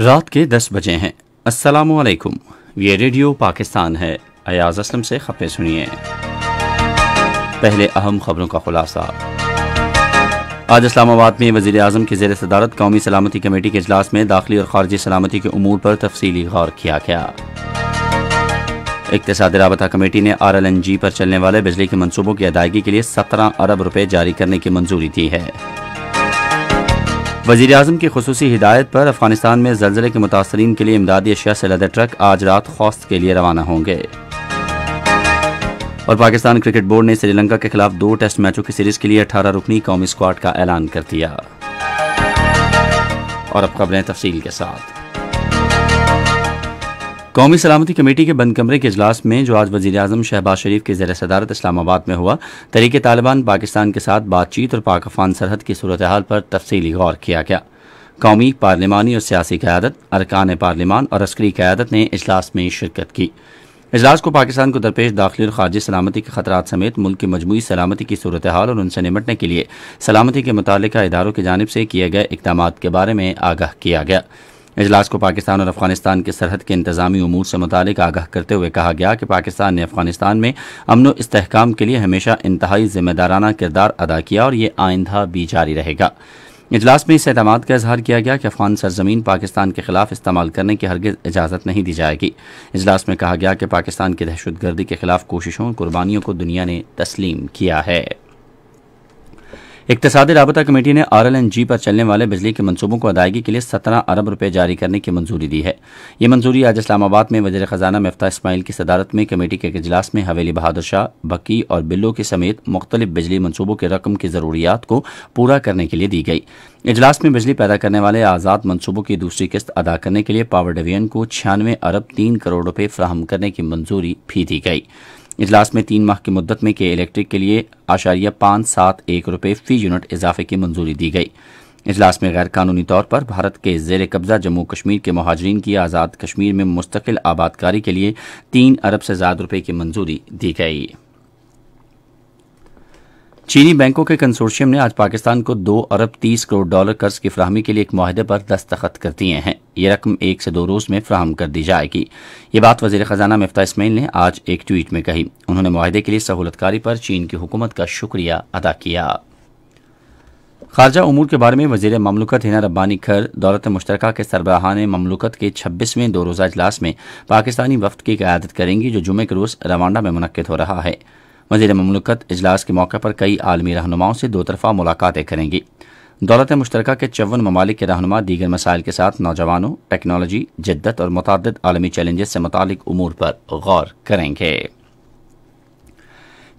रात के दस बजे हैं अस्सलाम ये रेडियो पाकिस्तान है अयाज असलम से खपे सुनिए पहले अहम खबरों का खुलासा आज इस्लामाबाद में वजीर अजम की जेर सदारत कौमी सलामती कमेटी के अजलास में दाखिली और खारजी सलामती के अमूर पर तफसली गौर किया गया इकतदी रबता कमेटी ने आर एल एन जी पर चलने वाले बिजली के मनसूबों की अदायगी के लिए सत्रह अरब रुपये जारी करने की मंजूरी दी है वजीर अजम की खसूसी हिदायत पर अफगानिस्तान में जल्जले के मुतासरी के लिए इमदादी अशिया से लदे ट्रक आज रात खौस्त के लिए रवाना होंगे और पाकिस्तान क्रिकेट बोर्ड ने श्रीलंका के खिलाफ दो टेस्ट मैचों की सीरीज के लिए अठारह रुकनी कौमी स्क्वाड का ऐलान कर दिया और अब खबरें तफसील के साथ कौमी सलामती कमेटी के बंद कमरे के अजलास में जो आज वजी अजम शहबाज शरीफ के जेर सदारत इस्लामाबाद में हुआ तरीके तालिबान पाकिस्तान के साथ बातचीत और पाक अफान सरहद की सूरत हाल पर तफसली गौर किया गया कौमी पार्लिमानी और सियासी क्यादत अरकान पार्लिमान और अस्करी क्यादत ने अजलास में शिरकत की अजलास को पाकिस्तान को दरपेश दाखिल और खारजी सलामती के खतरा समेत मुल्क की मजमू सलामती की सूरत हाल और उनसे निमटने के लिए सलामती के मुतल इदारों की जानब से किए गए इकदाम के बारे में आगाह किया गया इजलास को पाकिस्तान और अफगानिस्तान के सरहद के इंतजामी अमूर से मुतल आगाह करते हुए कहा गया कि पाकिस्तान ने अफगानिस्तान में अमन इसकाम के लिए हमेशा इंतहाई जिम्मेदाराना किरदार अदा किया और ये आइंदा भी जारी रहेगा इजलास में इस एतम का इजहार किया गया कि अफगान सरजमीन पाकिस्तान के खिलाफ इस्तेमाल करने की हरगज इजाज़त नहीं दी जाएगी इजलास में कहा गया कि पाकिस्तान की दहशत गर्दी के खिलाफ कोशिशों और कुर्बानियों को दुनिया ने तस्लीम किया है इकतसादी रबता कमेटी ने आर एल एन जी पर चलने वाले बिजली के मनसूबों को अदायगी के लिए सत्रह अरब रुपये जारी करने की मंजूरी दी है यह मंजूरी आज इस्लामाबाद में वजर खजाना मफ्ता इसमाइल की सदारत में कमेटी के एक अजलास में हवेली बहादुर शाह बकी और बिल्लो के समेत मुख्तलिफ बिजली मनसूबों की रकम की ज़रूरियात को पूरा करने के लिए दी गई इजलास में बिजली पैदा करने वाले आज़ाद मनसूबों की दूसरी किस्त अदा करने के लिए पावर डिवीजन को छियानवे अरब तीन करोड़ रुपये फ्राहम करने की मंजूरी भी दी गई इजलास में तीन माह की मुद्दत में के इलेक्ट्रिक के लिए आशारिया पाँच सात एक रुपये फ़ी यूनिट इजाफे की मंजूरी दी गई इजलास में गैर कानूनी तौर पर भारत के जेर कब्ज़ा जम्मू कश्मीर के महाजरीन की आज़ाद कश्मीर में मुस्तकिल आबादकारी के लिए तीन अरब से ज़्यादा रुपये की मंजूरी दी गई चीनी बैंकों के कंसोर्शियम ने आज पाकिस्तान को दो अरब तीस करोड़ डॉलर कर्ज की फ्राहमी के लिए एक माहदे पर दस्तखत कर दिए हैं ये रकम एक से दो रोज में फ्राहम कर दी जाएगी ये बात वजीर खजाना मफ्ता इसमाइल ने आज एक ट्वीट में कही उन्होंने माहदे के लिए सहूलतकारी पर चीन की हुकूमत का शुक्रिया अदा किया खारजा उमूर के बारे में वजीर ममलकत हिना रब्बानी खर दौलत मुश्तर के सरबराहान ममलकत के छब्बीसवें दो रोज़ा अजलास में पाकिस्तानी वफद की क्यादत करेंगी जो जुमे के रोज़ रवांडा में मनकद हो रहा है वजीर ममलकत अजलास के मौके पर कई आलमी रहनुमाओं से दो तरफ़ा मुलाकातें करेंगी दौलत मुश्तर के चौवन ममालिक के रहनुमा दीगर मसाइल के साथ नौजवानों टेक्नोलॉजी जद्दत और मतद आलमी चैलेंजेस से मुतल अमूर पर गौर करेंगे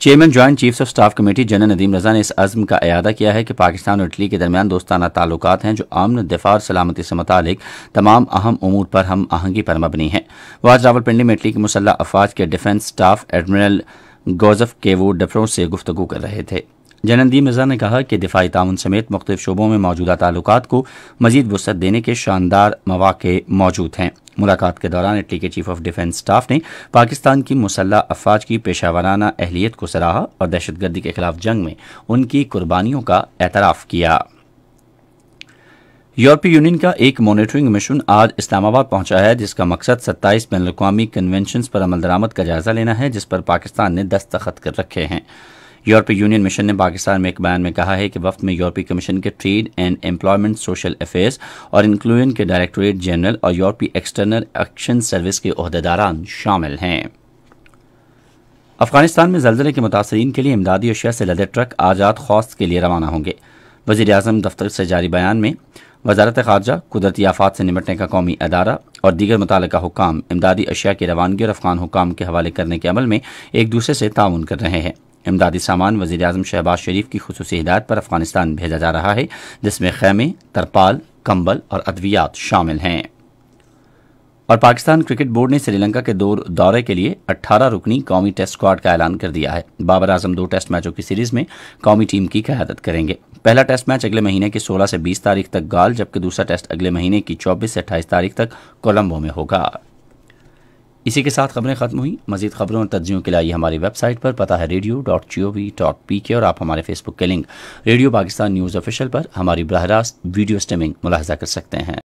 chairman joint chiefs of staff committee general Nadeem Raza ने इस अज़म का अदा किया है कि पाकिस्तान और इटली के दरमियान दोस्ताना ताल्लुक हैं जो अमन दिफा और सलामती से मुतल तमाम अहम अमूर पर हम आहंगी पर मबनी हैं वह आज रावलपिंडी में इटली के मुसल्ह अफवाज के डिफेंस स्टाफ एडमिरल गौजफ के वो डफरों से गुफ्तु कर रहे थे जनंदीप मिर्जा ने कहा कि दिफाई ताउन समेत मुख्तु शोबों में मौजूदा ताल्लुक को मजीद वसत देने के शानदार मौाक़े मौजूद हैं मुलाकात के दौरान इटली के चीफ ऑफ डिफेंस स्टाफ ने पाकिस्तान की मुसल्ह अफवाज की पेशा वराना अहलियत को सराहा और दहशत गर्दी के खिलाफ जंग में उनकी कुर्बानियों का एतराफ़ किया यूरोपीय यूनियन का एक मॉनिटरिंग मिशन आज इस्लामाबाद पहुंचा है जिसका मकसद 27 बैन अवी कन्वेंशन पर अमल दरामद का जायजा लेना है जिस पर पाकिस्तान ने दस्तखत कर रखे हैं यूरोपीय यूनियन मिशन ने पाकिस्तान में एक बयान में कहा है कि वफ्त में यूरोपीय कमीशन के trade and employment social affairs और इंक्लूजन के डायरेक्टोरेट जनरल और यूरोपीय एक्सटर्नल एक्शन सर्विस के अहदेदारान शामिल हैं अफगानिस्तान में जल्जले के मुतासरीन के लिए इमदादी अशिया से लदे ट्रक आजाद खौस के लिए रवाना होंगे वजीर अजम दफ्तर से जारी बयान में वजारत खारजा कुदरती आफात से निमटने का कौमी अदारा और दीगर मुतल हुकाम इमदादी अशिया की रवानगी और अफगान हुकाम के हवाले करने के अमल में एक दूसरे से ताउन कर रहे हैं इमदादी सामान वजी अजम शहबाज शरीफ की खसूस हिदायत पर अफगानिस्तान भेजा जा रहा है जिसमें खैमे तरपाल कंबल और अद्वियात शामिल हैं और पाकिस्तान क्रिकेट बोर्ड ने श्रीलंका के दो दौरे के लिए 18 रुकनी कौमी टेस्ट स्क्वाड का ऐलान कर दिया है बाबर आजम दो टेस्ट मैचों की सीरीज में कौमी टीम की क्यादत करेंगे पहला टेस्ट मैच अगले महीने की 16 से 20 तारीख तक गाल जबकि दूसरा टेस्ट अगले महीने की 24 से 28 तारीख तक कोलंबो में होगा इसी के साथ खबरें खत्म हुई मजीद खबरों और तजियों के लिए आइए हमारी वेबसाइट पर पता है radio dot G O V dot P K और आप हमारे फेसबुक के link radio Pakistan news official पर हमारी बरह रास्त वीडियो स्ट्रीमिंग मुलाहजा कर सकते हैं